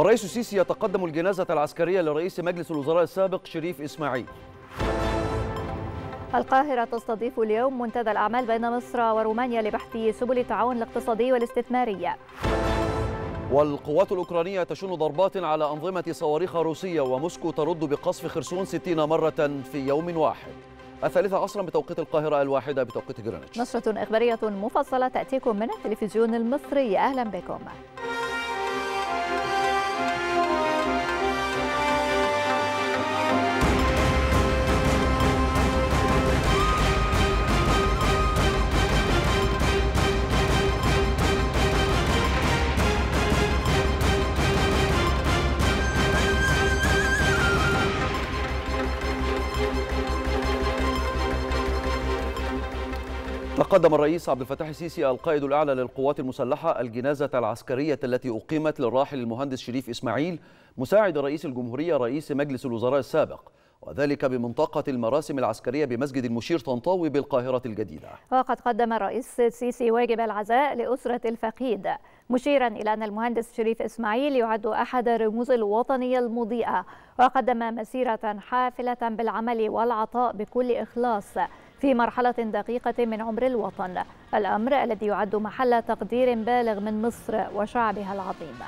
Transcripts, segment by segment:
والرئيس السيسي يتقدم الجنازة العسكرية لرئيس مجلس الوزراء السابق شريف إسماعيل القاهرة تستضيف اليوم منتدى الأعمال بين مصر ورومانيا لبحث سبل التعاون الاقتصادي والاستثماري والقوات الأوكرانية تشن ضربات على أنظمة صواريخ روسية وموسكو ترد بقصف خرسون 60 مرة في يوم واحد الثالثة عصرا بتوقيت القاهرة الواحدة بتوقيت جرينتش نشرة إخبارية مفصلة تأتيكم من التلفزيون المصري أهلا بكم قدم الرئيس عبد الفتاح السيسي القائد الأعلى للقوات المسلحة الجنازة العسكرية التي أقيمت للراحل المهندس شريف إسماعيل مساعد رئيس الجمهورية رئيس مجلس الوزراء السابق وذلك بمنطقة المراسم العسكرية بمسجد المشير طنطاوي بالقاهرة الجديدة وقد قدم الرئيس السيسي واجب العزاء لأسرة الفقيد مشيرا إلى أن المهندس شريف إسماعيل يعد أحد رموز الوطنية المضيئة وقدم مسيرة حافلة بالعمل والعطاء بكل إخلاص في مرحلة دقيقة من عمر الوطن الأمر الذي يعد محل تقدير بالغ من مصر وشعبها العظيم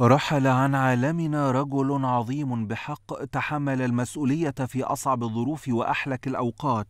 رحل عن عالمنا رجل عظيم بحق تحمل المسؤولية في أصعب الظروف وأحلك الأوقات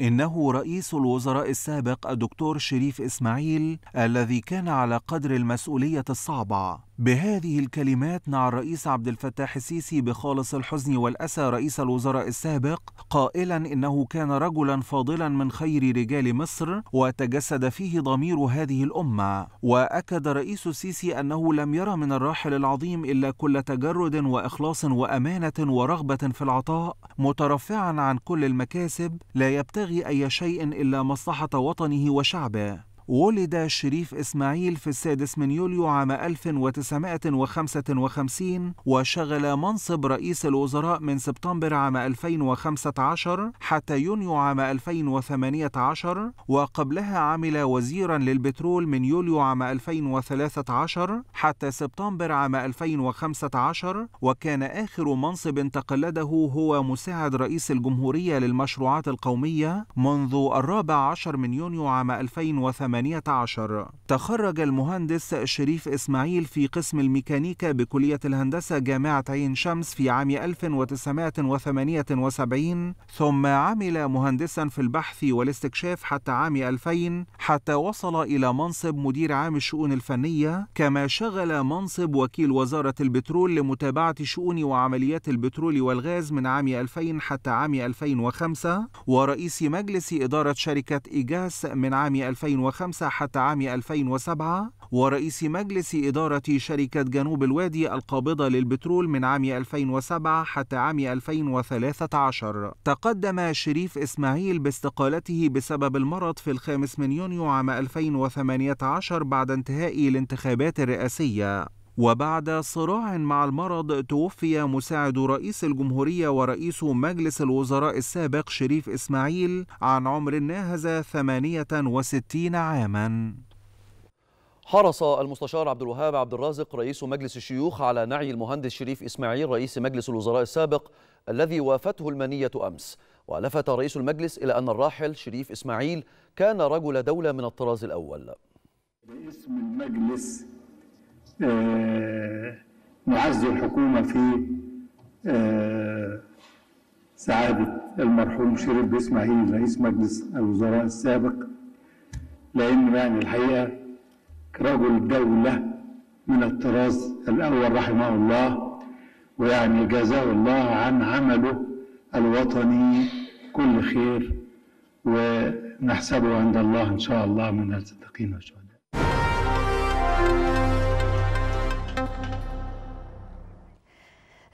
إنه رئيس الوزراء السابق الدكتور شريف إسماعيل الذي كان على قدر المسؤولية الصعبة بهذه الكلمات نعى الرئيس عبد الفتاح السيسي بخالص الحزن والأسى رئيس الوزراء السابق قائلا إنه كان رجلا فاضلا من خير رجال مصر وتجسد فيه ضمير هذه الأمة وأكد رئيس السيسي أنه لم يرى من الراحل العظيم إلا كل تجرد وإخلاص وأمانة ورغبة في العطاء مترفعا عن كل المكاسب لا يبتغي أي شيء إلا مصلحة وطنه وشعبه ولد شريف إسماعيل في السادس من يوليو عام 1955 وشغل منصب رئيس الوزراء من سبتمبر عام 2015 حتى يونيو عام 2018 وقبلها عمل وزيرا للبترول من يوليو عام 2013 حتى سبتمبر عام 2015 وكان آخر منصب تقلده هو مساعد رئيس الجمهورية للمشروعات القومية منذ الرابع عشر من يونيو عام 2018 2018 تخرج المهندس شريف إسماعيل في قسم الميكانيكا بكلية الهندسة جامعة عين شمس في عام 1978 ثم عمل مهندسا في البحث والاستكشاف حتى عام 2000 حتى وصل إلى منصب مدير عام الشؤون الفنية كما شغل منصب وكيل وزارة البترول لمتابعة شؤون وعمليات البترول والغاز من عام 2000 حتى عام 2005 ورئيس مجلس إدارة شركة إيجاس من عام 2005 2005 حتى عام 2007 ورئيس مجلس إدارة شركة جنوب الوادي القابضة للبترول من عام 2007 حتى عام 2013 تقدم شريف إسماعيل باستقالته بسبب المرض في الخامس من يونيو عام 2018 بعد انتهاء الانتخابات الرئاسية وبعد صراع مع المرض توفي مساعد رئيس الجمهورية ورئيس مجلس الوزراء السابق شريف إسماعيل عن عمر ناهز 68 عاماً حرص المستشار عبد الوهاب عبد الرازق رئيس مجلس الشيوخ على نعي المهندس شريف إسماعيل رئيس مجلس الوزراء السابق الذي وافته المنية أمس ولفت رئيس المجلس إلى أن الراحل شريف إسماعيل كان رجل دولة من الطراز الأول باسم المجلس آه، نعزي الحكومة في آه، سعادة المرحوم شريف إسماعيل رئيس مجلس الوزراء السابق لأن يعني الحقيقة رجل دولة من الطراز الأول رحمه الله ويعني جزاه الله عن عمله الوطني كل خير ونحسبه عند الله إن شاء الله من الصدقين وشاء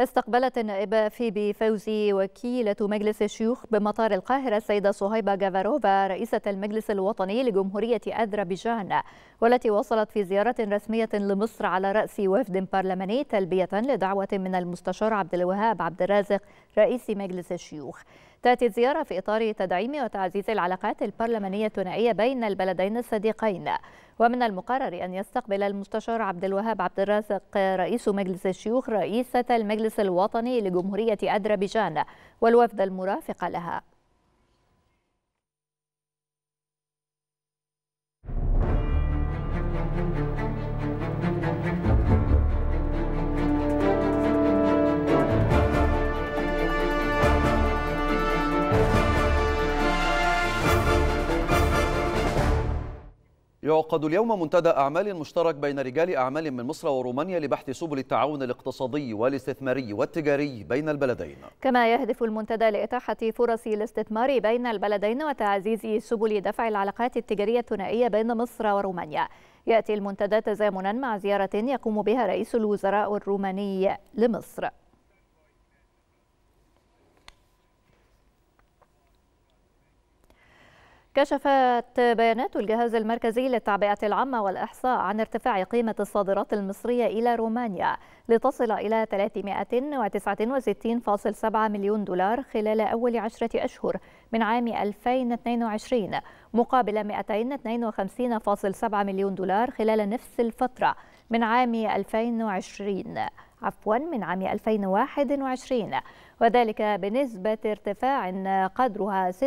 استقبلت النائبة فيبي فوزي وكيلة مجلس الشيوخ بمطار القاهرة السيدة صهيبة جافاروفا رئيسة المجلس الوطني لجمهورية أذربيجان والتي وصلت في زيارة رسمية لمصر على رأس وفد برلماني تلبية لدعوة من المستشار عبد الوهاب عبد الرازق رئيس مجلس الشيوخ تأتي الزيارة في إطار تدعيم وتعزيز العلاقات البرلمانية الثنائية بين البلدين الصديقين ومن المقرر أن يستقبل المستشار عبد الوهاب عبد الرازق رئيس مجلس الشيوخ رئيسة المجلس الوطني لجمهورية أذربيجان والوفد المرافق لها يعقد اليوم منتدى أعمال مشترك بين رجال أعمال من مصر ورومانيا لبحث سبل التعاون الاقتصادي والاستثماري والتجاري بين البلدين كما يهدف المنتدى لإتاحة فرص الاستثمار بين البلدين وتعزيز سبل دفع العلاقات التجارية الثنائية بين مصر ورومانيا يأتي المنتدى تزامنا مع زيارة يقوم بها رئيس الوزراء الروماني لمصر كشفت بيانات الجهاز المركزي للتعبئة العامة والإحصاء عن ارتفاع قيمة الصادرات المصرية إلى رومانيا لتصل إلى 369.7 مليون دولار خلال أول عشرة أشهر من عام 2022 مقابل 252.7 مليون دولار خلال نفس الفترة من عام 2020 عفوا من عام 2021 وذلك بنسبة ارتفاع قدرها 46.3%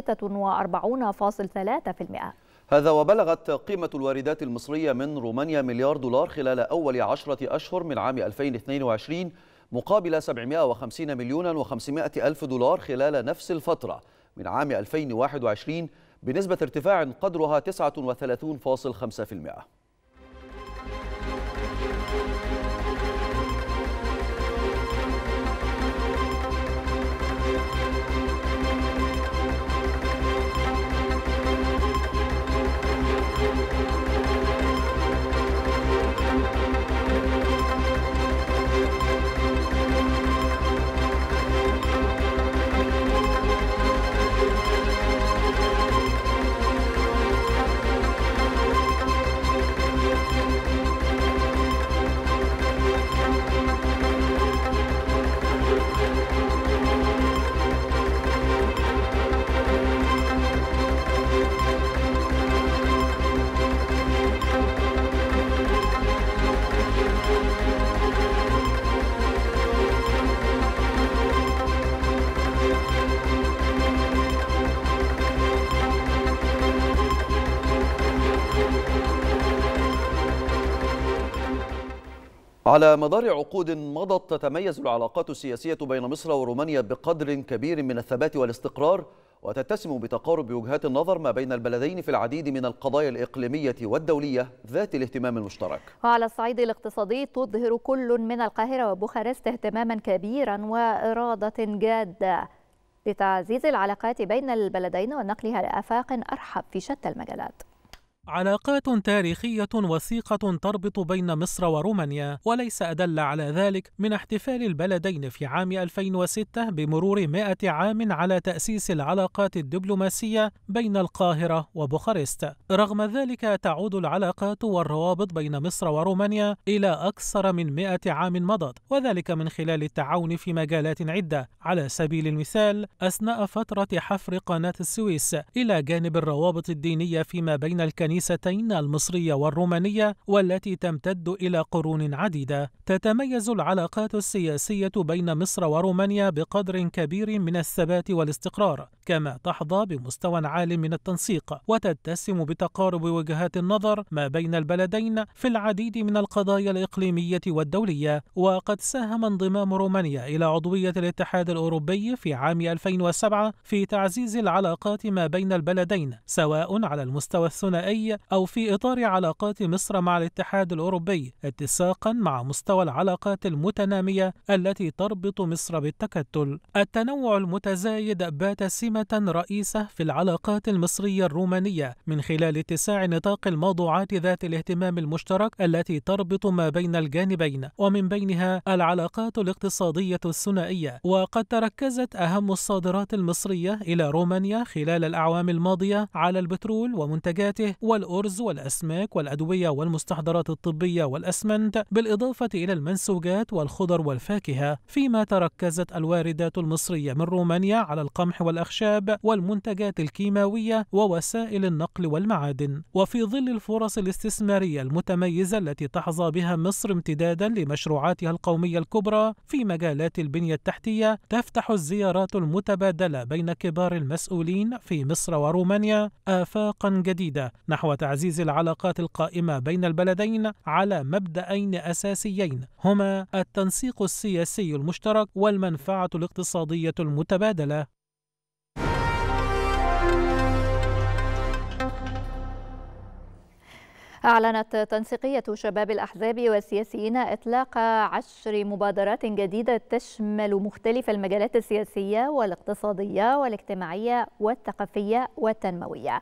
هذا وبلغت قيمة الواردات المصرية من رومانيا مليار دولار خلال أول عشرة أشهر من عام 2022 مقابل 750 مليون و500 ألف دولار خلال نفس الفترة من عام 2021 بنسبة ارتفاع قدرها 39.5% على مدار عقود مضت تتميز العلاقات السياسية بين مصر ورومانيا بقدر كبير من الثبات والاستقرار وتتسم بتقارب وجهات النظر ما بين البلدين في العديد من القضايا الإقليمية والدولية ذات الاهتمام المشترك وعلى الصعيد الاقتصادي تظهر كل من القاهرة وبوخارست اهتماما كبيرا وإرادة جادة لتعزيز العلاقات بين البلدين ونقلها لآفاق أرحب في شتى المجالات علاقات تاريخية وثيقة تربط بين مصر ورومانيا وليس أدل على ذلك من احتفال البلدين في عام 2006 بمرور 100 عام على تأسيس العلاقات الدبلوماسية بين القاهرة وبوخارست رغم ذلك تعود العلاقات والروابط بين مصر ورومانيا إلى أكثر من 100 عام مضت وذلك من خلال التعاون في مجالات عدة على سبيل المثال أثناء فترة حفر قناة السويس إلى جانب الروابط الدينية فيما بين الكنيسة الكنيستين المصرية والرومانية والتي تمتد إلى قرون عديدة تتميز العلاقات السياسية بين مصر ورومانيا بقدر كبير من الثبات والاستقرار كما تحظى بمستوى عال من التنسيق وتتسم بتقارب وجهات النظر ما بين البلدين في العديد من القضايا الإقليمية والدولية وقد ساهم انضمام رومانيا إلى عضوية الاتحاد الأوروبي في عام 2007 في تعزيز العلاقات ما بين البلدين سواء على المستوى الثنائي الأوروبية أو في إطار علاقات مصر مع الاتحاد الأوروبي اتساقا مع مستوى العلاقات المتنامية التي تربط مصر بالتكتل التنوع المتزايد بات سمة رئيسة في العلاقات المصرية الرومانية من خلال اتساع نطاق الموضوعات ذات الاهتمام المشترك التي تربط ما بين الجانبين ومن بينها العلاقات الاقتصادية الثنائية وقد تركزت أهم الصادرات المصرية إلى رومانيا خلال الأعوام الماضية على البترول ومنتجاته والأرز والأسماك والأدوية والمستحضرات الطبية والأسمنت بالإضافة إلى المنسوجات والخضر والفاكهة فيما تركزت الواردات المصرية من رومانيا على القمح والأخشاب والمنتجات الكيماوية ووسائل النقل والمعادن وفي ظل الفرص الاستثمارية المتميزة التي تحظى بها مصر امتدادا لمشروعاتها القومية الكبرى في مجالات البنية التحتية تفتح الزيارات المتبادلة بين كبار المسؤولين في مصر ورومانيا آفاقا جديدة نحن نحو تعزيز العلاقات القائمة بين البلدين على مبدأين أساسيين هما التنسيق السياسي المشترك والمنفعة الاقتصادية المتبادلة أعلنت تنسيقية شباب الأحزاب والسياسيين إطلاق عشر مبادرات جديدة تشمل مختلف المجالات السياسية والاقتصادية والاجتماعية والثقافية والتنموية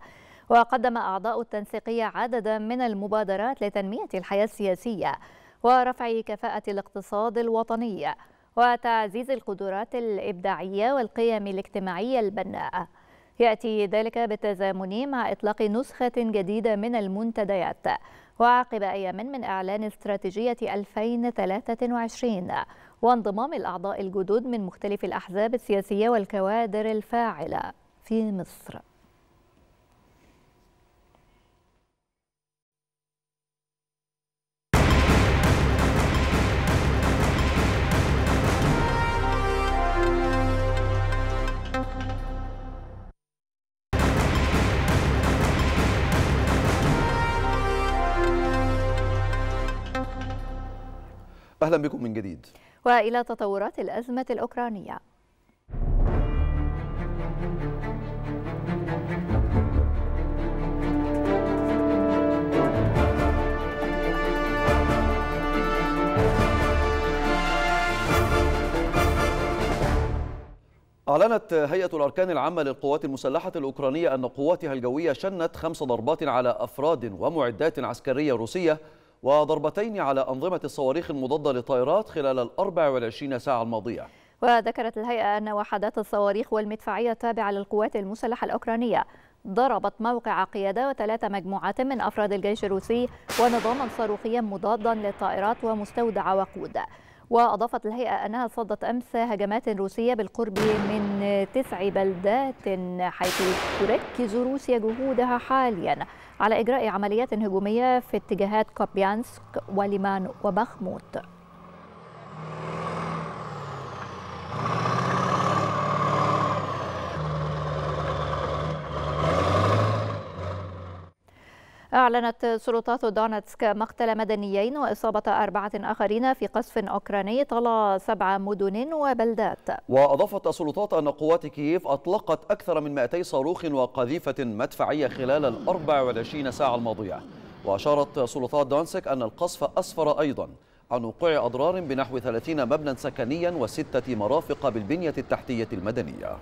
وقدم أعضاء التنسيقية عددا من المبادرات لتنمية الحياة السياسية ورفع كفاءة الاقتصاد الوطني وتعزيز القدرات الإبداعية والقيم الاجتماعية البناءة يأتي ذلك بالتزامن مع إطلاق نسخة جديدة من المنتديات وعقب أيام من إعلان استراتيجية 2023 وانضمام الأعضاء الجدد من مختلف الأحزاب السياسية والكوادر الفاعلة في مصر أهلا بكم من جديد وإلى تطورات الأزمة الأوكرانية أعلنت هيئة الأركان العامة للقوات المسلحة الأوكرانية أن قواتها الجوية شنت خمس ضربات على أفراد ومعدات عسكرية روسية وضربتين على أنظمة الصواريخ المضادة للطائرات خلال ال 24 ساعة الماضية وذكرت الهيئة أن وحدات الصواريخ والمدفعية التابعة للقوات المسلحة الأوكرانية ضربت موقع قيادة وثلاث مجموعات من أفراد الجيش الروسي ونظاما صاروخيا مضادا للطائرات ومستودع وقود وأضافت الهيئة أنها صدت أمس هجمات روسية بالقرب من تسع بلدات حيث تركز روسيا جهودها حاليا على إجراء عمليات هجومية في اتجاهات كوبيانسك وليمان وبخموت أعلنت سلطات دونتسك مقتل مدنيين وإصابة أربعة آخرين في قصف أوكراني طال سبع مدن وبلدات وأضافت السلطات أن قوات كييف أطلقت أكثر من 200 صاروخ وقذيفة مدفعية خلال ال 24 ساعة الماضية وأشارت سلطات دونتسك أن القصف أسفر أيضا عن وقوع أضرار بنحو 30 مبنى سكنيا وستة مرافق بالبنية التحتية المدنية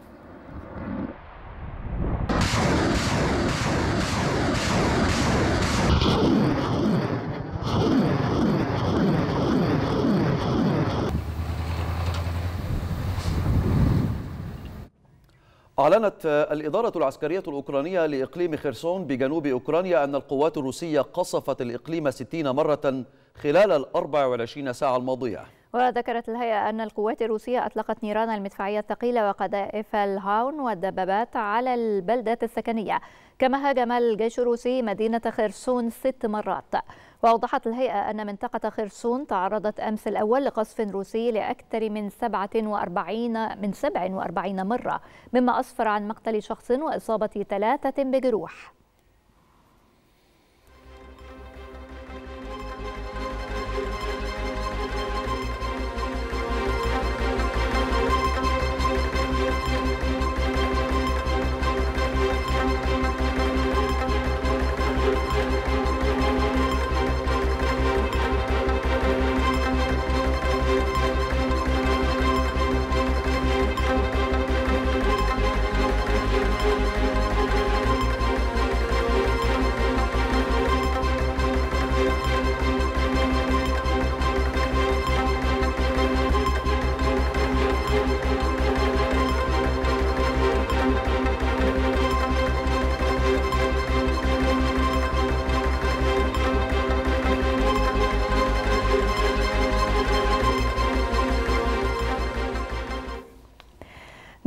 أعلنت الإدارة العسكرية الأوكرانية لإقليم خرسون بجنوب أوكرانيا أن القوات الروسية قصفت الإقليم 60 مرة خلال ال 24 ساعة الماضية وذكرت الهيئة أن القوات الروسية أطلقت نيران المدفعية الثقيلة وقذائف الهاون والدبابات على البلدات السكنية كما هاجم الجيش الروسي مدينة خرسون ست مرات وأوضحت الهيئة أن منطقة خرسون تعرضت أمس الأول لقصف روسي لأكثر من 47 من 47 مرة مما أسفر عن مقتل شخص وإصابة ثلاثة بجروح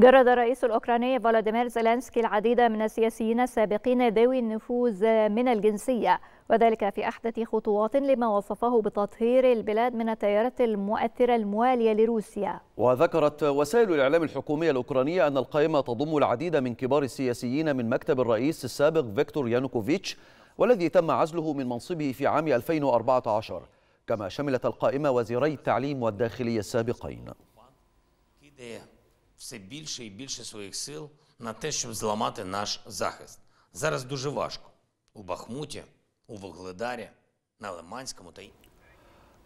جرد الرئيس الأوكراني فولاديمير زيلانسكي العديد من السياسيين السابقين ذوي النفوذ من الجنسية وذلك في أحدث خطوات لما وصفه بتطهير البلاد من التيارات المؤثرة الموالية لروسيا وذكرت وسائل الإعلام الحكومية الأوكرانية أن القائمة تضم العديد من كبار السياسيين من مكتب الرئيس السابق فيكتور يانوكوفيتش والذي تم عزله من منصبه في عام 2014 كما شملت القائمة وزيري التعليم والداخلية السابقين все більше і більше своїх сил на те, щоб зламати наш захист. Зараз дуже важко у Бахмуті, у Вогледарі, на Лиманському та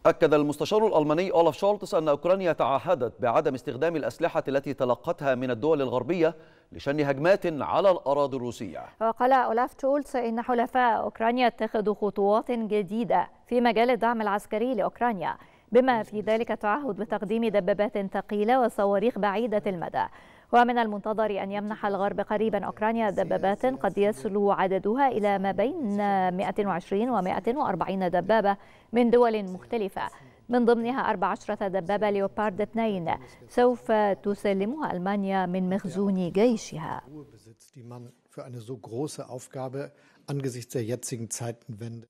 أكد المستشار الألماني أولف شولتس أن أوكرانيا تعهدت بعدم استخدام الأسلحة التي تلقتها من الدول الغربية لشن هجمات على الأراضي الروسية وقال أولف شولتس إن حلفاء أوكرانيا اتخذوا خطوات جديدة في مجال الدعم العسكري لأوكرانيا بما في ذلك تعهد بتقديم دبابات ثقيلة وصواريخ بعيدة المدى ومن المنتظر أن يمنح الغرب قريبا أوكرانيا دبابات قد يصل عددها إلى ما بين 120 و 140 دبابة من دول مختلفة من ضمنها 14 دبابة ليوبارد 2 سوف تسلمها ألمانيا من مخزون جيشها für eine so große Aufgabe angesichts der jetzigen Zeitenwende.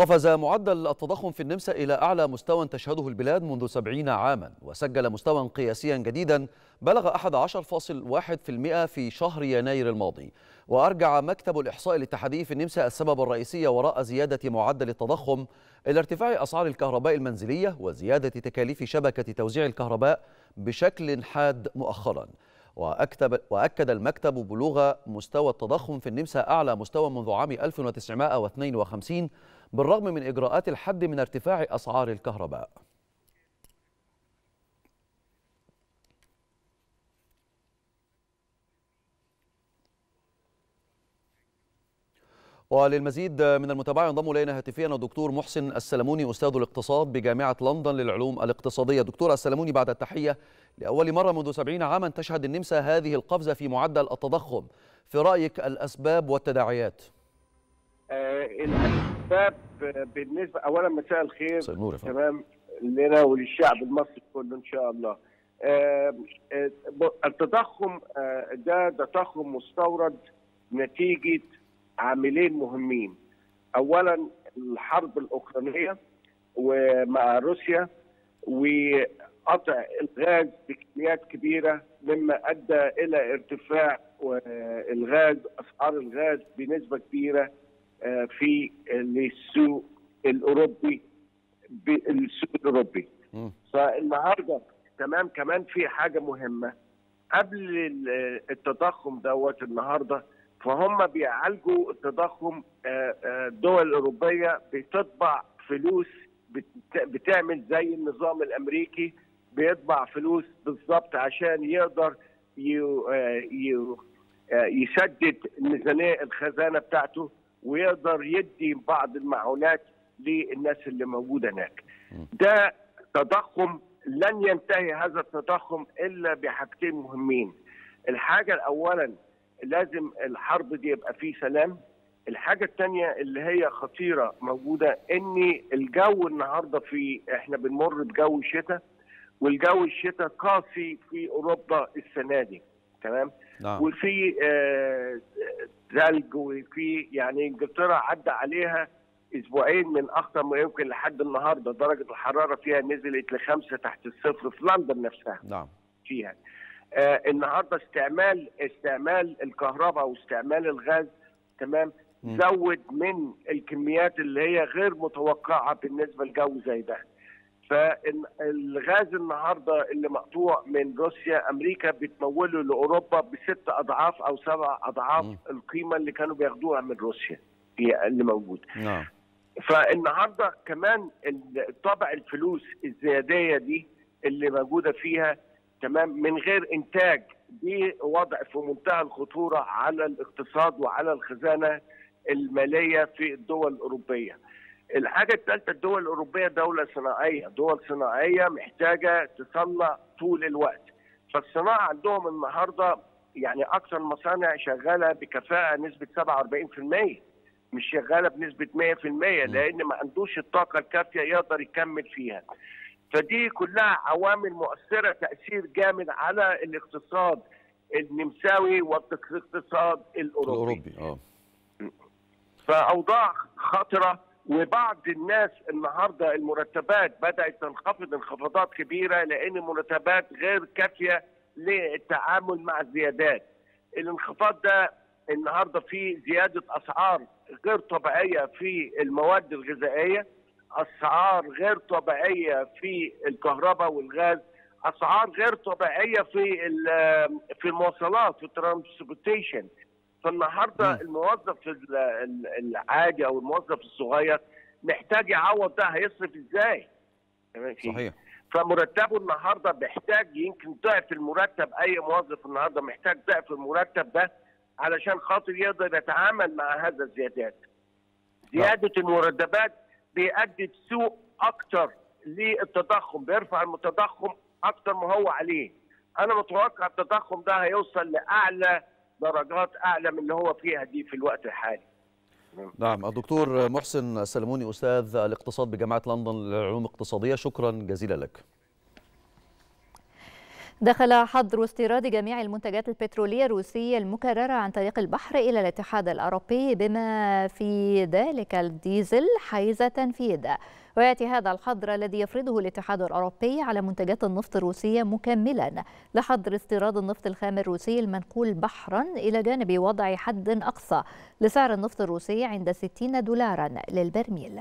قفز معدل التضخم في النمسا إلى أعلى مستوى تشهده البلاد منذ سبعين عاما وسجل مستوى قياسيا جديدا بلغ 11.1% في شهر يناير الماضي وأرجع مكتب الإحصاء الاتحادي في النمسا السبب الرئيسي وراء زيادة معدل التضخم إلى ارتفاع أسعار الكهرباء المنزلية وزيادة تكاليف شبكة توزيع الكهرباء بشكل حاد مؤخراً وأكتب وأكد المكتب بلوغ مستوى التضخم في النمسا أعلى مستوى منذ عام 1952 بالرغم من إجراءات الحد من ارتفاع أسعار الكهرباء وللمزيد من المتابعة ينضم إلينا هاتفيا الدكتور محسن السلموني أستاذ الاقتصاد بجامعة لندن للعلوم الاقتصادية دكتور السلموني بعد التحية لأول مرة منذ سبعين عاما تشهد النمسا هذه القفزة في معدل التضخم في رأيك الأسباب والتداعيات؟ آه، الاسباب بالنسبه اولا مساء الخير تمام لنا وللشعب المصري كله ان شاء الله آه، آه، التضخم ده تضخم مستورد نتيجه عاملين مهمين اولا الحرب الاوكرانيه ومع روسيا وقطع الغاز بكميات كبيره مما ادى الى ارتفاع الغاز اسعار الغاز بنسبه كبيره آه، في السوق الاوروبي بالسوق الاوروبي فالنهارده تمام كمان في حاجه مهمه قبل التضخم دوت النهارده فهم بيعالجوا التضخم آه، آه، الدول الاوروبيه بتطبع فلوس بتعمل زي النظام الامريكي بيطبع فلوس بالظبط عشان يقدر يسدد ميزانيه الخزانه بتاعته ويقدر يدي بعض المعونات للناس اللي موجوده هناك. ده تضخم لن ينتهي هذا التضخم الا بحاجتين مهمين. الحاجه الاولا لازم الحرب دي يبقى فيه سلام. الحاجه الثانيه اللي هي خطيره موجوده ان الجو النهارده في احنا بنمر بجو الشتاء والجو الشتاء قاسي في اوروبا السنه دي تمام؟ نعم. وفي ثلج آه، وفي يعني انجلترا عدى عليها اسبوعين من اخطر ما يمكن لحد النهارده درجه الحراره فيها نزلت لخمسه تحت الصفر في لندن نفسها نعم فيها آه النهارده استعمال استعمال الكهرباء واستعمال الغاز تمام زود من الكميات اللي هي غير متوقعه بالنسبه لجو زي ده فالغاز النهارده اللي مقطوع من روسيا امريكا بتموله لاوروبا بست اضعاف او سبع اضعاف م. القيمه اللي كانوا بياخدوها من روسيا هي اللي موجود نعم فالنهارده كمان طبع الفلوس الزياديه دي اللي موجوده فيها تمام من غير انتاج دي وضع في منتهى الخطوره على الاقتصاد وعلى الخزانه الماليه في الدول الاوروبيه. الحاجة الثالثة الدول الأوروبية دولة صناعية دول صناعية محتاجة تصنع طول الوقت فالصناعة عندهم النهاردة يعني أكثر مصانع شغالة بكفاءة نسبة 47% مش شغالة بنسبة 100% لأن ما عندوش الطاقة الكافية يقدر يكمل فيها فدي كلها عوامل مؤثرة تأثير جامد على الاقتصاد النمساوي والاقتصاد الأوروبي, الأوروبي. آه. فأوضاع خطرة وبعض الناس النهارده المرتبات بدات تنخفض انخفاضات كبيره لان المرتبات غير كافيه للتعامل مع الزيادات. الانخفاض ده النهارده في زياده اسعار غير طبيعيه في المواد الغذائيه، اسعار غير طبيعيه في الكهرباء والغاز، اسعار غير طبيعيه في في المواصلات في الترانسبورتيشن، فالنهارده الموظف العادي او الموظف الصغير محتاج يعوض ده هيصرف ازاي؟ صحيح فمرتبه النهارده بيحتاج يمكن ضعف المرتب اي موظف النهارده محتاج ضعف المرتب ده علشان خاطر يقدر يتعامل مع هذا الزيادات. زياده نعم. المرتبات بيؤدي سوء اكتر للتضخم بيرفع التضخم اكتر ما هو عليه. انا متوقع التضخم ده هيوصل لاعلى درجات اعلى من اللي هو فيها دي في الوقت الحالي نعم الدكتور محسن سلموني استاذ الاقتصاد بجامعه لندن للعلوم الاقتصاديه شكرا جزيلا لك دخل حظر استيراد جميع المنتجات البترولية الروسية المكررة عن طريق البحر إلى الاتحاد الأوروبي بما في ذلك الديزل حيز تنفيذ ويأتي هذا الحظر الذي يفرضه الاتحاد الأوروبي على منتجات النفط الروسية مكملا لحظر استيراد النفط الخام الروسي المنقول بحرا إلى جانب وضع حد أقصى لسعر النفط الروسي عند 60 دولارا للبرميل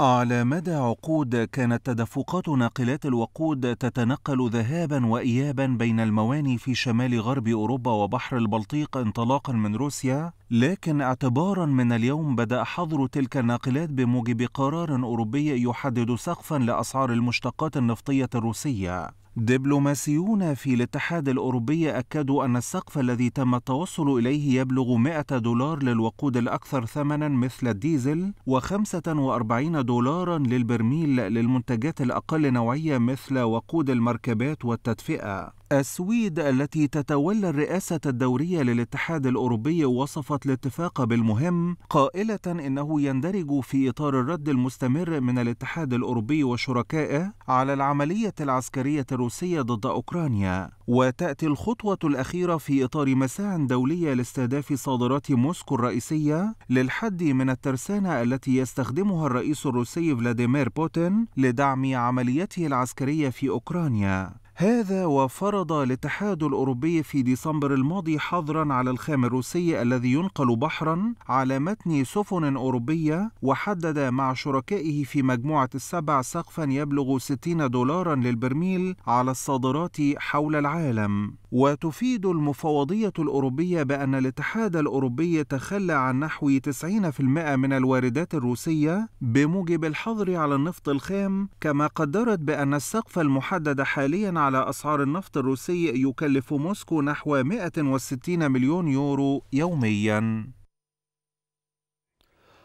على مدى عقود كانت تدفقات ناقلات الوقود تتنقل ذهابا وايابا بين المواني في شمال غرب اوروبا وبحر البلطيق انطلاقا من روسيا لكن اعتبارا من اليوم بدا حظر تلك الناقلات بموجب قرار اوروبي يحدد سقفا لاسعار المشتقات النفطيه الروسيه دبلوماسيون في الاتحاد الأوروبي أكدوا أن السقف الذي تم التوصل إليه يبلغ 100 دولار للوقود الأكثر ثمنًا مثل الديزل و45 دولارًا للبرميل للمنتجات الأقل نوعية مثل وقود المركبات والتدفئة. السويد التي تتولى الرئاسة الدورية للاتحاد الأوروبي وصفت الاتفاق بالمهم قائلة إنه يندرج في إطار الرد المستمر من الاتحاد الأوروبي وشركائه على العملية العسكرية الروسية ضد أوكرانيا وتأتي الخطوة الأخيرة في إطار مساع دولية لاستهداف صادرات موسكو الرئيسية للحد من الترسانة التي يستخدمها الرئيس الروسي فلاديمير بوتين لدعم عمليته العسكرية في أوكرانيا هذا وفرض الاتحاد الأوروبي في ديسمبر الماضي حظرا على الخام الروسي الذي ينقل بحرا على متن سفن أوروبية وحدد مع شركائه في مجموعة السبع سقفا يبلغ 60 دولارا للبرميل على الصادرات حول العالم وتفيد المفوضية الأوروبية بأن الاتحاد الأوروبي تخلى عن نحو 90% من الواردات الروسية بموجب الحظر على النفط الخام كما قدرت بأن السقف المحدد حاليا على أسعار النفط الروسي يكلف موسكو نحو 160 مليون يورو يومياً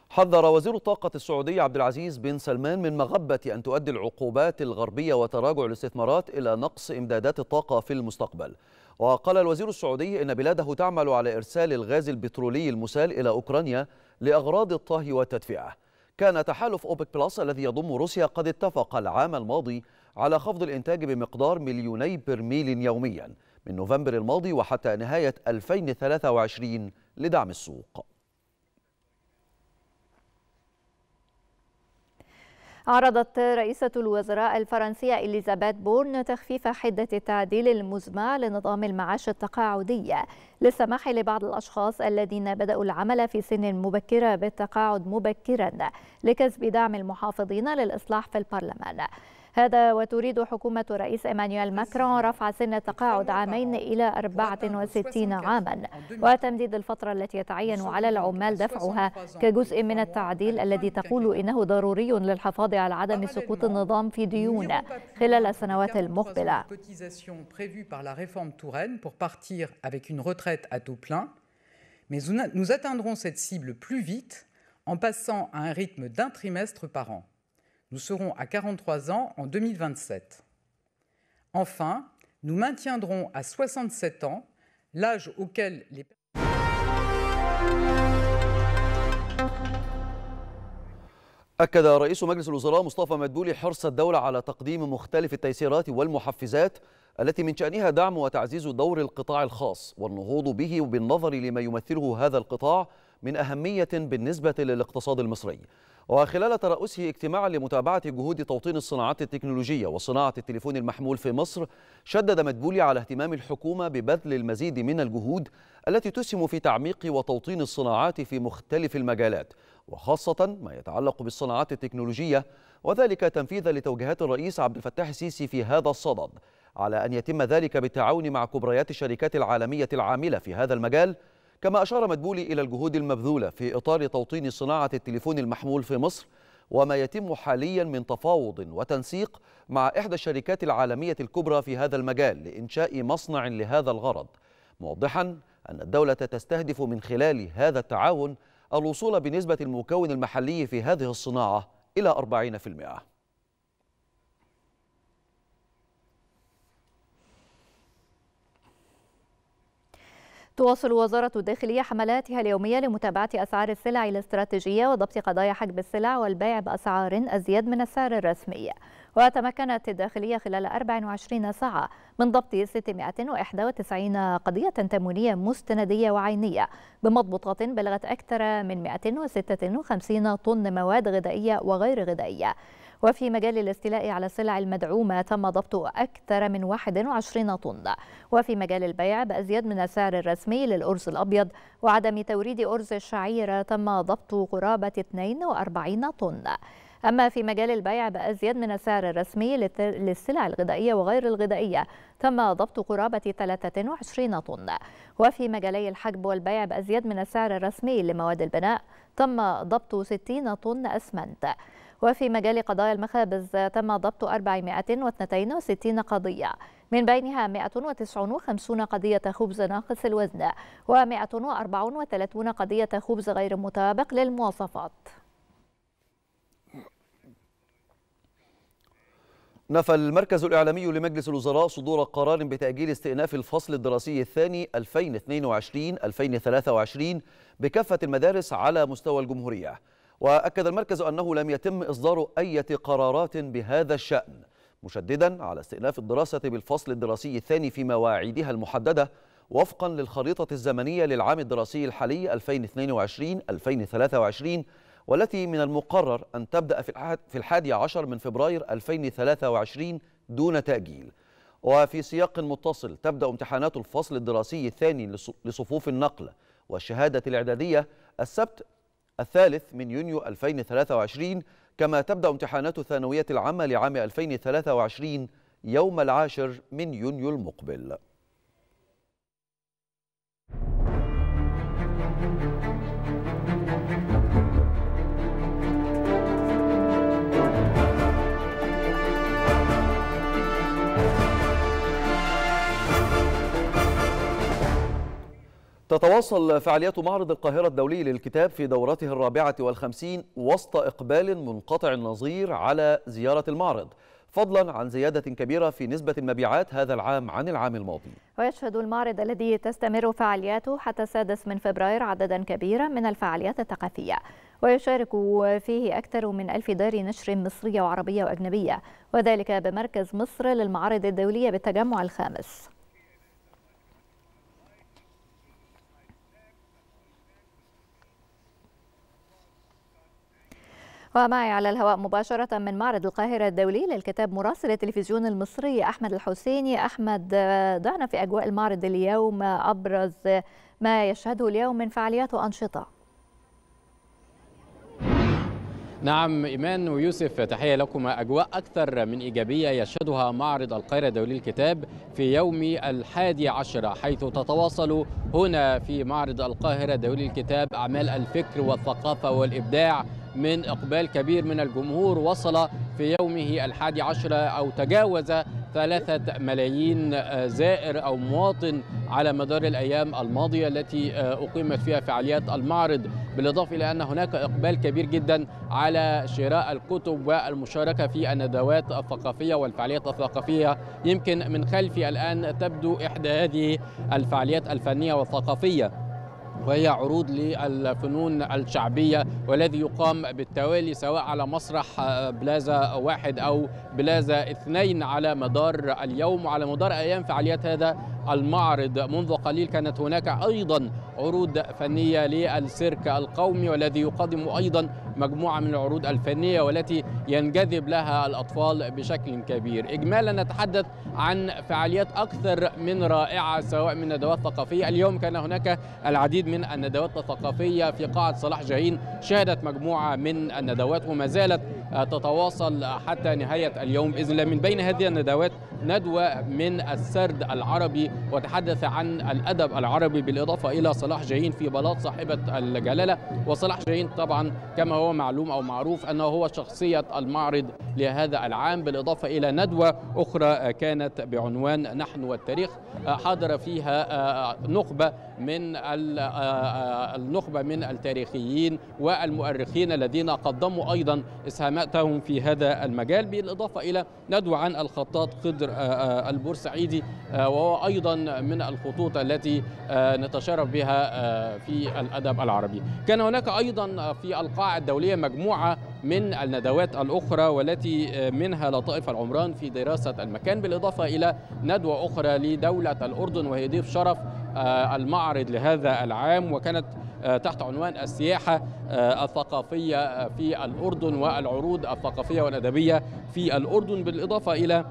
حذر وزير الطاقة السعودي عبد العزيز بن سلمان من مغبة أن تؤدي العقوبات الغربية وتراجع الاستثمارات إلى نقص إمدادات الطاقة في المستقبل وقال الوزير السعودي إن بلاده تعمل على إرسال الغاز البترولي المسال إلى أوكرانيا لأغراض الطهي والتدفئة كان تحالف أوبك بلس الذي يضم روسيا قد اتفق العام الماضي على خفض الإنتاج بمقدار مليوني برميل يوميا من نوفمبر الماضي وحتى نهاية 2023 لدعم السوق عرضت رئيسة الوزراء الفرنسية إليزابيث بورن تخفيف حدة التعديل المزمع لنظام المعاش التقاعدي للسماح لبعض الأشخاص الذين بدأوا العمل في سن مبكرة بالتقاعد مبكرا لكسب دعم المحافظين للإصلاح في البرلمان هذا وتريد حكومة الرئيس إيمانويل ماكرون رفع سن التقاعد عامين إلى 64 عاما وتمديد الفترة التي يتعين على العمال دفعها كجزء من التعديل الذي تقول إنه ضروري للحفاظ على عدم سقوط النظام في ديون خلال السنوات المقبلة. Mais nous atteindrons cette cible plus vite en passant à un rythme d'un trimestre par an. Nous serons à 43 ans en 2027. Enfin, nous maintiendrons à 67 ans l'âge auquel les أكد رئيس مجلس الوزراء مصطفى مدبولي حرص الدولة على تقديم مختلف التيسيرات والمحفزات التي من شأنها دعم وتعزيز دور القطاع الخاص والنهوض به بالنظر لما يمثله هذا القطاع من أهمية بالنسبة للاقتصاد المصري وخلال ترأسه اجتماعا لمتابعة جهود توطين الصناعات التكنولوجية وصناعة التليفون المحمول في مصر شدد مدبولي على اهتمام الحكومة ببذل المزيد من الجهود التي تسهم في تعميق وتوطين الصناعات في مختلف المجالات وخاصة ما يتعلق بالصناعات التكنولوجية وذلك تنفيذا لتوجيهات الرئيس عبد الفتاح السيسي في هذا الصدد على أن يتم ذلك بالتعاون مع كبريات الشركات العالمية العاملة في هذا المجال كما أشار مدبولي إلى الجهود المبذولة في إطار توطين صناعة التليفون المحمول في مصر وما يتم حاليا من تفاوض وتنسيق مع إحدى الشركات العالمية الكبرى في هذا المجال لإنشاء مصنع لهذا الغرض موضحا أن الدولة تستهدف من خلال هذا التعاون الوصول بنسبة المكون المحلي في هذه الصناعة إلى 40% تواصل وزارة الداخلية حملاتها اليومية لمتابعة أسعار السلع الاستراتيجية وضبط قضايا حجب السلع والبيع بأسعار أزيد من السعر الرسمي وتمكنت الداخلية خلال 24 ساعة من ضبط 691 قضية تمويلية مستندية وعينية بمضبوطات بلغت أكثر من 156 طن مواد غذائية وغير غذائية وفي مجال الاستيلاء على السلع المدعومة تم ضبط أكثر من 21 طن وفي مجال البيع بأزيد من السعر الرسمي للأرز الأبيض وعدم توريد أرز الشعير تم ضبط قرابة 42 طن أما في مجال البيع بأزيد من السعر الرسمي للسلع الغذائية وغير الغذائية تم ضبط قرابة 23 طن وفي مجالي الحجب والبيع بأزيد من السعر الرسمي لمواد البناء تم ضبط 60 طن أسمنت وفي مجال قضايا المخابز تم ضبط 462 قضية من بينها 159 قضية خبز ناقص الوزن و134 قضية خبز غير مطابق للمواصفات نفى المركز الإعلامي لمجلس الوزراء صدور قرار بتأجيل استئناف الفصل الدراسي الثاني 2022-2023 بكافة المدارس على مستوى الجمهورية وأكد المركز أنه لم يتم إصدار أي قرارات بهذا الشأن مشددا على استئناف الدراسة بالفصل الدراسي الثاني في مواعيدها المحددة وفقا للخريطة الزمنية للعام الدراسي الحالي 2022-2023 والتي من المقرر أن تبدأ في الحادي عشر من فبراير 2023 دون تأجيل وفي سياق متصل تبدأ امتحانات الفصل الدراسي الثاني لصفوف النقل والشهادة الإعدادية السبت الثالث من يونيو 2023 كما تبدأ امتحانات الثانوية العامة لعام 2023 يوم العاشر من يونيو المقبل تتواصل فعاليات معرض القاهرة الدولي للكتاب في دورته الرابعة والخمسين وسط إقبال منقطع النظير على زيارة المعرض فضلا عن زيادة كبيرة في نسبة المبيعات هذا العام عن العام الماضي ويشهد المعرض الذي تستمر فعالياته حتى السادس من فبراير عددا كبيرا من الفعاليات الثقافية ويشارك فيه أكثر من ألف دار نشر مصرية وعربية وأجنبية وذلك بمركز مصر للمعارض الدولية بالتجمع الخامس ومعي على الهواء مباشرة من معرض القاهرة الدولي للكتاب مراسل التلفزيون المصري أحمد الحسيني أحمد ضعنا في أجواء المعرض اليوم أبرز ما يشهده اليوم من فعاليات وأنشطة نعم إيمان ويوسف تحية لكم أجواء أكثر من إيجابية يشهدها معرض القاهرة الدولي للكتاب في يوم الحادي عشر حيث تتواصل هنا في معرض القاهرة الدولي للكتاب أعمال الفكر والثقافة والإبداع من إقبال كبير من الجمهور وصل في يومه الحادي عشر أو تجاوز ثلاثة ملايين زائر أو مواطن على مدار الأيام الماضية التي آه، أقيمت فيها فعاليات المعرض بالإضافة إلى أن هناك إقبال كبير جدا على شراء الكتب والمشاركة في الندوات الثقافية والفعاليات الثقافية يمكن من خلفي الآن تبدو إحدى هذه الفعاليات الفنية والثقافية وهي عروض للفنون الشعبية والذي يقام بالتوالي سواء على مسرح آه، بلازا واحد أو بلازا اثنين على مدار اليوم وعلى مدار أيام فعاليات هذا المعرض منذ قليل كانت هناك أيضا عروض فنية للسيرك القومي والذي يقدم أيضا مجموعة من العروض الفنية والتي ينجذب لها الأطفال بشكل كبير إجمالا نتحدث عن فعاليات أكثر من رائعة سواء من ندوات ثقافية اليوم كان هناك العديد من الندوات الثقافية في قاعة صلاح جاهين شهدت مجموعة من الندوات وما زالت تتواصل حتى نهاية اليوم بإذن الله من بين هذه الندوات ندوة من السرد العربي وتحدث عن الأدب العربي بالإضافة إلى صلاح جاهين في بلاط صاحبة الجلالة وصلاح جاهين طبعا كما هو معلوم أو معروف أنه هو شخصية المعرض لهذا العام بالإضافة إلى ندوة أخرى كانت بعنوان نحن والتاريخ حضر فيها آه، نخبة من آه، آه، النخبة من التاريخيين والمؤرخين الذين قدموا أيضا إسهامات معاناتهم في هذا المجال بالإضافة إلى ندوة عن الخطاط قدر آه، آه، البورسعيدي آه، وهو أيضا من الخطوط التي نتشرف بها في الأدب العربي كان هناك أيضا في القاعة الدولية مجموعة من الندوات الأخرى والتي منها لطائف العمران في دراسة المكان بالإضافة إلى ندوة أخرى لدولة الأردن وهي ضيف شرف المعرض لهذا العام وكانت آه، تحت عنوان السياحة آه، الثقافية آه، في الأردن والعروض الثقافية والأدبية في الأردن بالإضافة إلى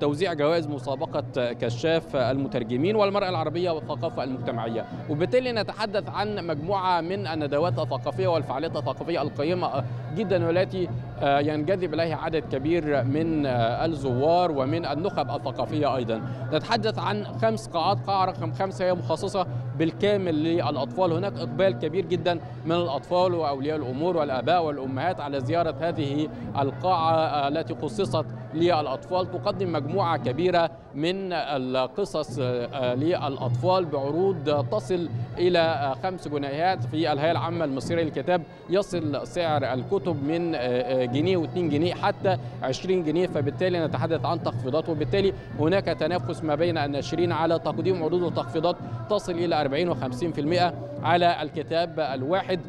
توزيع جوائز مسابقة كشاف المترجمين والمرأة العربية والثقافة المجتمعية وبالتالي نتحدث عن مجموعة من الندوات الثقافية والفعاليات الثقافية القيمة جدا والتي ينجذب إليها عدد كبير من الزوار ومن النخب الثقافية أيضا نتحدث عن خمس قاعات قاعة رقم خمسة هي مخصصة بالكامل للأطفال هناك إقبال كبير جدا من الأطفال وأولياء الأمور والآباء والأمهات على زيارة هذه القاعة التي خصصت للأطفال تقدم مجموعة كبيرة من القصص آه، للأطفال بعروض تصل إلى خمس جنيهات في الهيئة العامة المصرية للكتاب يصل سعر الكتب من آه، آه، جنيه و2 جنيه حتى 20 جنيه فبالتالي نتحدث عن تخفيضات وبالتالي هناك تنافس ما بين الناشرين على تقديم عروض وتخفيضات تصل إلى 40 و50% على الكتاب الواحد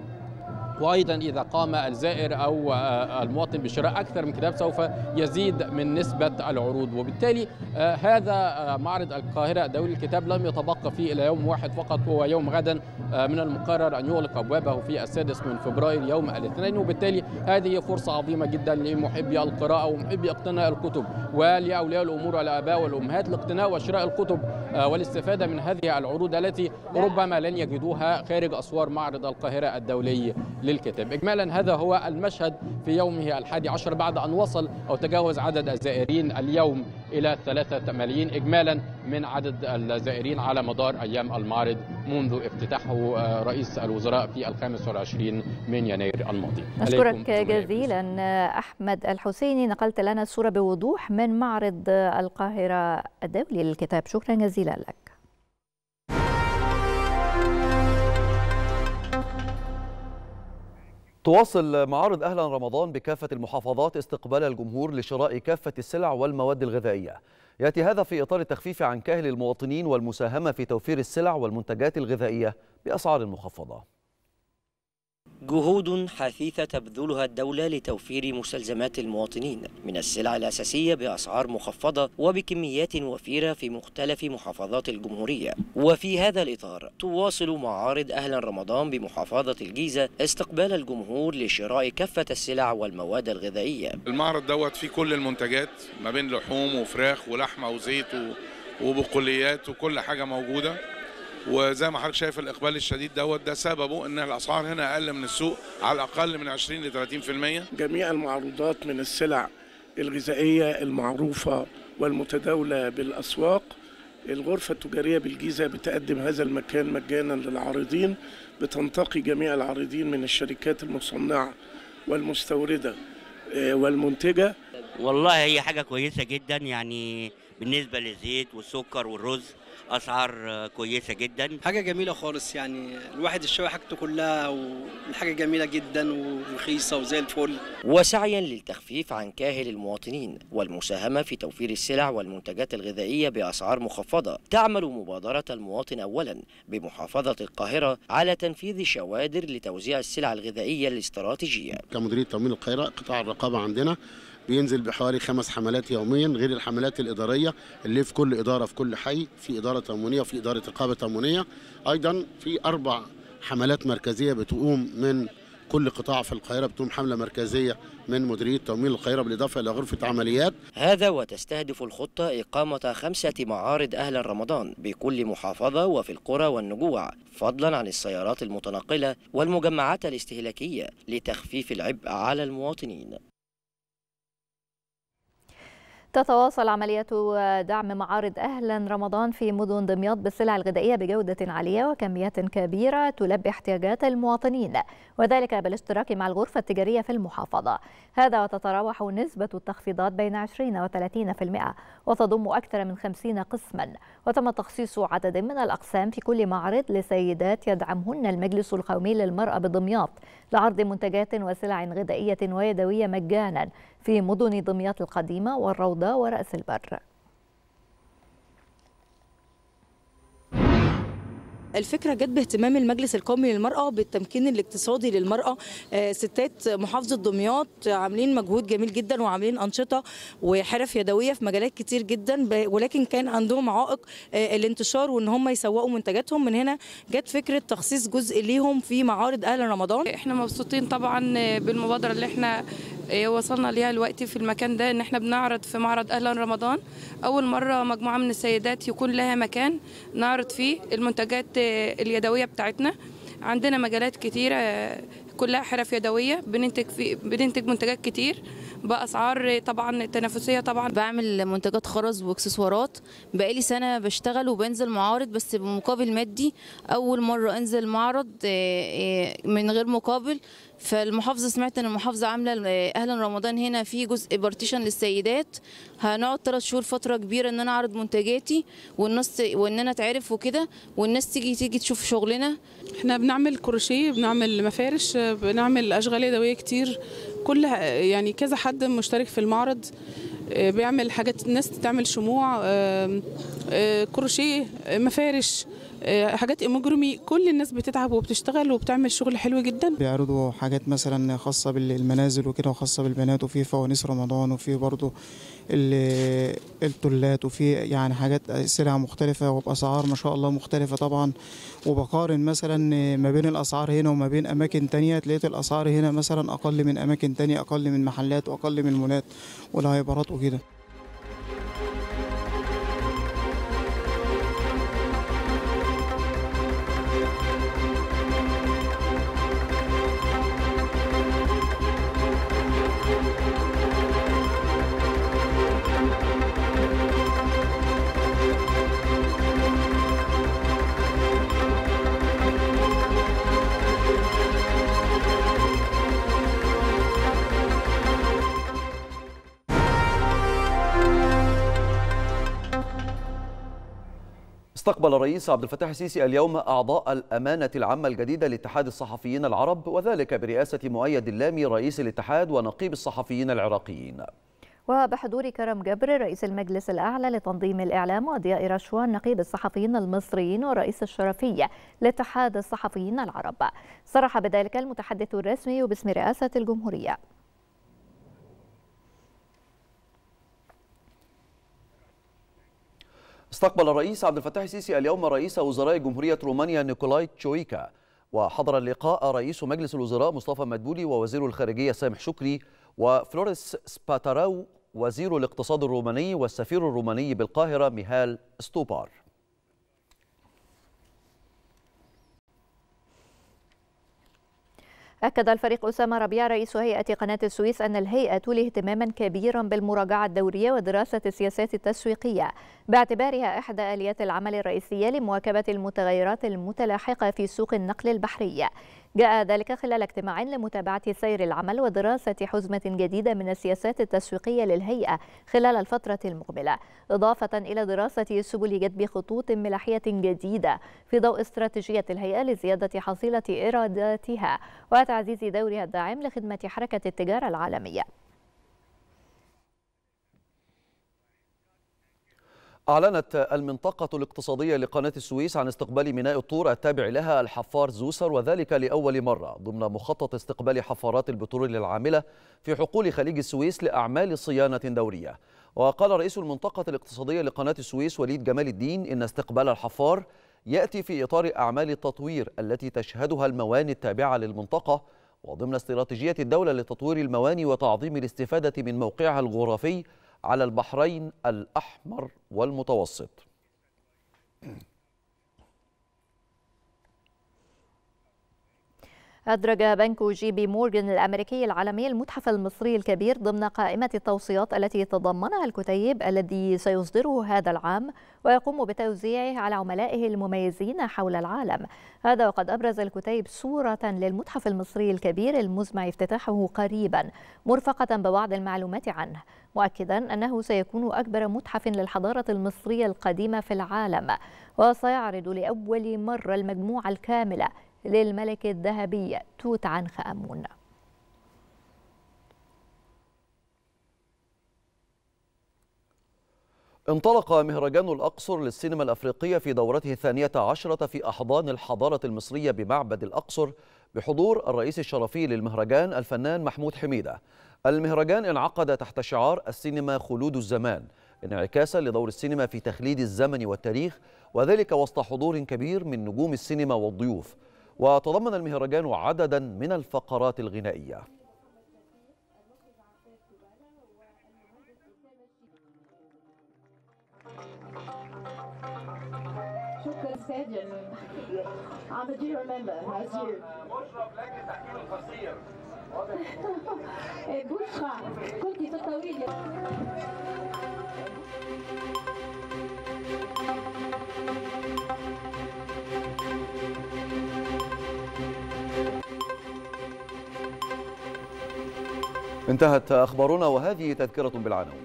وايضا اذا قام الزائر او آه، آه، المواطن بشراء اكثر من كتاب سوف يزيد من نسبه العروض وبالتالي آه، هذا معرض القاهره دولي الكتاب لم يتبقى فيه الى يوم واحد فقط هو يوم غدا من المقرر ان يغلق ابوابه في السادس من فبراير يوم الاثنين وبالتالي هذه فرصه عظيمه جدا لمحبي القراءه ومحبي اقتناء الكتب ولاولياء الامور والاباء والامهات لاقتناء وشراء الكتب والاستفاده من هذه العروض التي ربما لن يجدوها خارج اسوار معرض القاهره الدولي للكتاب إجمالا هذا هو المشهد في يومه الحادي عشر بعد أن وصل أو تجاوز عدد الزائرين اليوم إلى ثلاثة ملايين إجمالا من عدد الزائرين على مدار أيام المعرض منذ افتتاحه آه، رئيس الوزراء في الخامس والعشرين من يناير الماضي أشكرك جزيلا آه، أحمد الحسيني نقلت لنا الصورة بوضوح من معرض آه، القاهرة الدولي للكتاب شكرا جزيلا لك تواصل معارض أهلا رمضان بكافة المحافظات استقبال الجمهور لشراء كافة السلع والمواد الغذائية يأتي هذا في إطار التخفيف عن كاهل المواطنين والمساهمة في توفير السلع والمنتجات الغذائية بأسعار مخفضة جهود حثيثة تبذلها الدولة لتوفير مستلزمات المواطنين من السلع الأساسية بأسعار مخفضة وبكميات وفيرة في مختلف محافظات الجمهورية وفي هذا الإطار تواصل معارض أهلا رمضان بمحافظة الجيزة استقبال الجمهور لشراء كافة السلع والمواد الغذائية المعرض دوت فيه كل المنتجات ما بين لحوم وفراخ ولحمة وزيت وبقوليات وكل حاجة موجودة وزي ما حضرتك شايف الاقبال الشديد دوت ده سببه ان الاسعار هنا اقل من السوق على الاقل من 20 ل 30% جميع المعروضات من السلع الغذائيه المعروفه والمتداوله بالاسواق الغرفة التجارية بالجيزة بتقدم هذا المكان مجانا للعارضين بتنتقي جميع العارضين من الشركات المصنعة والمستوردة آه، والمنتجة والله هي حاجة كويسة جدا يعني بالنسبه للزيت والسكر والرز اسعار كويسه جدا حاجه جميله خالص يعني الواحد اشترى حاجته كلها والحاجه جميله جدا ورخيصه وزي الفل وسعيا للتخفيف عن كاهل المواطنين والمساهمه في توفير السلع والمنتجات الغذائيه باسعار مخفضه تعمل مبادره المواطن اولا بمحافظه القاهره على تنفيذ شوادر لتوزيع السلع الغذائيه الاستراتيجيه كمديريه تامين القاهره قطاع الرقابه عندنا بينزل بحوالي خمس حملات يوميا غير الحملات الاداريه اللي في كل اداره في كل حي في اداره تموينيه وفي اداره رقابه تموينيه ايضا في اربع حملات مركزيه بتقوم من كل قطاع في القاهره بتقوم حمله مركزيه من مديريه تمويل القاهره بالاضافه الى غرفه عمليات. هذا وتستهدف الخطه اقامه خمسه معارض اهل رمضان بكل محافظه وفي القرى والنجوع فضلا عن السيارات المتنقله والمجمعات الاستهلاكيه لتخفيف العبء على المواطنين. تتواصل عملية دعم معارض أهلا رمضان في مدن دمياط بالسلع الغذائية بجودة عالية وكميات كبيرة تلبي احتياجات المواطنين وذلك بالاشتراك مع الغرفة التجارية في المحافظة هذا وتتراوح نسبة التخفيضات بين 20 و 30% وتضم أكثر من 50 قسما وتم تخصيص عدد من الأقسام في كل معرض لسيدات يدعمهن المجلس القومي للمرأة بدمياط لعرض منتجات وسلع غذائية ويدوية مجانا في مدن دمياط القديمة والروضة ورأس البر الفكره جت باهتمام المجلس القومي للمراه بالتمكين الاقتصادي للمراه آه، ستات محافظه دمياط عاملين مجهود جميل جدا وعاملين انشطه وحرف يدويه في مجالات كتير جدا ولكن كان عندهم عائق آه، الانتشار وان هم يسوقوا منتجاتهم من هنا جت فكره تخصيص جزء ليهم في معارض اهل رمضان احنا مبسوطين طبعا آه، بالمبادره اللي احنا وصلنا ليها الوقت في المكان ده ان احنا بنعرض في معرض اهلا رمضان اول مره مجموعه من السيدات يكون لها مكان نعرض فيه المنتجات اليدويه بتاعتنا عندنا مجالات كتيره كلها حرف يدويه بننتج في بننتج منتجات كتير باسعار طبعا تنافسيه طبعا بعمل منتجات خرز واكسسوارات بقالي سنه بشتغل وبنزل معارض بس بمقابل مادي اول مره انزل معرض آه، آه، من غير مقابل فالمحافظه سمعت ان المحافظه عامله اهلا رمضان هنا في جزء بارتيشن للسيدات هنقعد ثلاث شهور فتره كبيره ان انا اعرض منتجاتي والناس وان انا اتعرف وكده والناس تيجي تيجي تشوف شغلنا احنا بنعمل كروشيه بنعمل مفارش بنعمل اشغال يدويه كتير كل يعني كذا حد مشترك في المعرض آه، بيعمل حاجات الناس تعمل شموع آه، كروشيه آه، مفارش حاجات ايموجرومي كل الناس بتتعب وبتشتغل وبتعمل شغل حلو جدا بيعرضوا حاجات مثلا خاصه بالمنازل وكده وخاصه بالبنات وفي فوانيس رمضان وفي برضه التلات وفي يعني حاجات سلع مختلفة وبأسعار ما شاء الله مختلفة طبعا وبقارن مثلا ما بين الأسعار هنا وما بين أماكن تانية تلاقيت الأسعار هنا مثلا أقل من أماكن تانية أقل من محلات وأقل من مولات والهايبرات وكده استقبل الرئيس عبد الفتاح السيسي اليوم أعضاء الأمانة العامة الجديدة لاتحاد الصحفيين العرب وذلك برئاسة مؤيد اللامي رئيس الاتحاد ونقيب الصحفيين العراقيين وبحضور كرم جبر رئيس المجلس الأعلى لتنظيم الإعلام وضياء رشوان نقيب الصحفيين المصريين ورئيس الشرفية لاتحاد الصحفيين العرب صرح بذلك المتحدث الرسمي باسم رئاسة الجمهورية استقبل الرئيس عبد الفتاح السيسي اليوم رئيس وزراء جمهورية رومانيا نيكولاي تشويكا وحضر اللقاء رئيس مجلس الوزراء مصطفى مدبولي ووزير الخارجية سامح شكري وفلوريس سباتاراو وزير الاقتصاد الروماني والسفير الروماني بالقاهرة ميهال ستوبار أكد الفريق أسامة ربيع رئيس هيئة قناة السويس أن الهيئة تولي اهتماما كبيرا بالمراجعة الدورية ودراسة السياسات التسويقية باعتبارها إحدى آليات العمل الرئيسية لمواكبة المتغيرات المتلاحقة في سوق النقل البحرية جاء ذلك خلال اجتماع لمتابعة سير العمل ودراسة حزمة جديدة من السياسات التسويقية للهيئة خلال الفترة المقبلة إضافة إلى دراسة سبل جذب خطوط ملاحية جديدة في ضوء استراتيجية الهيئة لزيادة حصيلة إيراداتها وتعزيز دورها الداعم لخدمة حركة التجارة العالمية أعلنت المنطقة الاقتصادية لقناة السويس عن استقبال ميناء الطور التابع لها الحفار زوسر وذلك لأول مرة ضمن مخطط استقبال حفارات البترول العاملة في حقول خليج السويس لأعمال صيانة دورية وقال رئيس المنطقة الاقتصادية لقناة السويس وليد جمال الدين إن استقبال الحفار يأتي في إطار أعمال التطوير التي تشهدها المواني التابعة للمنطقة وضمن استراتيجية الدولة لتطوير المواني وتعظيم الاستفادة من موقعها الجغرافي على البحرين الأحمر والمتوسط أدرج بنك جي بي مورغان الأمريكي العالمي المتحف المصري الكبير ضمن قائمة التوصيات التي تضمنها الكتيب الذي سيصدره هذا العام ويقوم بتوزيعه على عملائه المميزين حول العالم هذا وقد أبرز الكتيب صورة للمتحف المصري الكبير المزمع افتتاحه قريبا مرفقة ببعض المعلومات عنه مؤكدا أنه سيكون أكبر متحف للحضارة المصرية القديمة في العالم وسيعرض لأول مرة المجموعة الكاملة للملك الذهبي توت عنخ آمون انطلق مهرجان الأقصر للسينما الأفريقية في دورته الثانية عشرة في أحضان الحضارة المصرية بمعبد الأقصر بحضور الرئيس الشرفي للمهرجان الفنان محمود حميدة المهرجان انعقد تحت شعار السينما خلود الزمان انعكاسا لدور السينما في تخليد الزمن والتاريخ وذلك وسط حضور كبير من نجوم السينما والضيوف وتضمن المهرجان عددا من الفقرات الغنائية شكرا سيد I'm a dear member How's you. إيه، بشرى كنت في الطويل انتهت أخبارنا وهذه تذكرة بالعناوين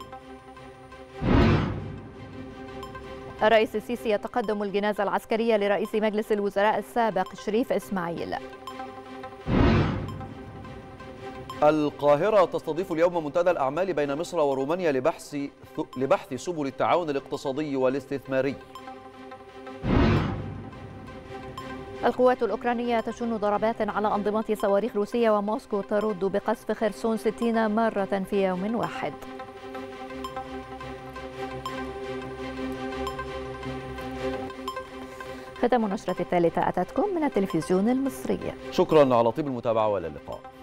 الرئيس السيسي يتقدم الجنازة العسكرية لرئيس مجلس الوزراء السابق شريف إسماعيل القاهرة تستضيف اليوم منتدى الأعمال بين مصر ورومانيا لبحث لبحث سبل التعاون الاقتصادي والاستثماري القوات الأوكرانية تشن ضربات على أنظمة صواريخ روسية وموسكو ترد بقصف خرسون 60 مرة في يوم واحد ختام نشرة الثالثة أتتكم من التلفزيون المصري شكرا على طيب المتابعة والى اللقاء